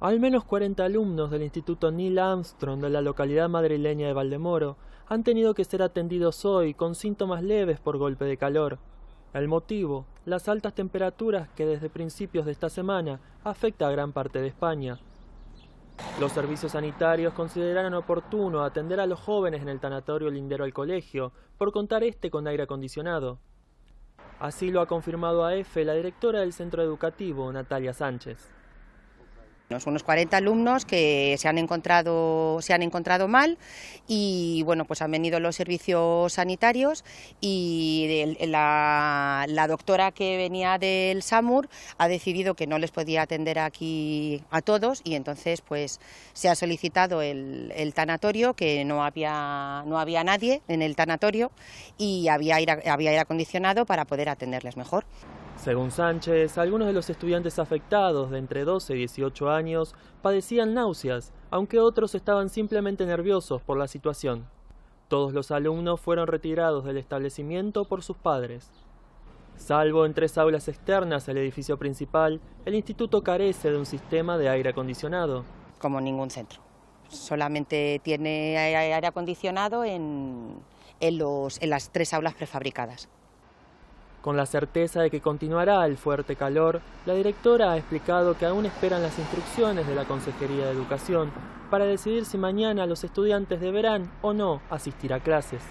Al menos 40 alumnos del Instituto Neil Armstrong de la localidad madrileña de Valdemoro han tenido que ser atendidos hoy con síntomas leves por golpe de calor. El motivo, las altas temperaturas que desde principios de esta semana afecta a gran parte de España. Los servicios sanitarios consideraron oportuno atender a los jóvenes en el tanatorio lindero al colegio por contar este con aire acondicionado. Así lo ha confirmado a EFE la directora del centro educativo, Natalia Sánchez unos 40 alumnos que se han encontrado, mal y bueno, pues han venido los servicios sanitarios y la, doctora que venía del SAMUR ha decidido que no les podía atender aquí a todos y entonces pues se ha solicitado el, tanatorio que no había, nadie en el tanatorio y había había aire acondicionado para poder atenderles mejor. Según Sánchez, algunos de los estudiantes afectados de entre 12 y 18 años padecían náuseas, aunque otros estaban simplemente nerviosos por la situación. Todos los alumnos fueron retirados del establecimiento por sus padres. Salvo en tres aulas externas al edificio principal, el instituto carece de un sistema de aire acondicionado. Como ningún centro. Solamente tiene aire acondicionado en, en las tres aulas prefabricadas. Con la certeza de que continuará el fuerte calor, la directora ha explicado que aún esperan las instrucciones de la Consejería de Educación para decidir si mañana los estudiantes deberán o no asistir a clases.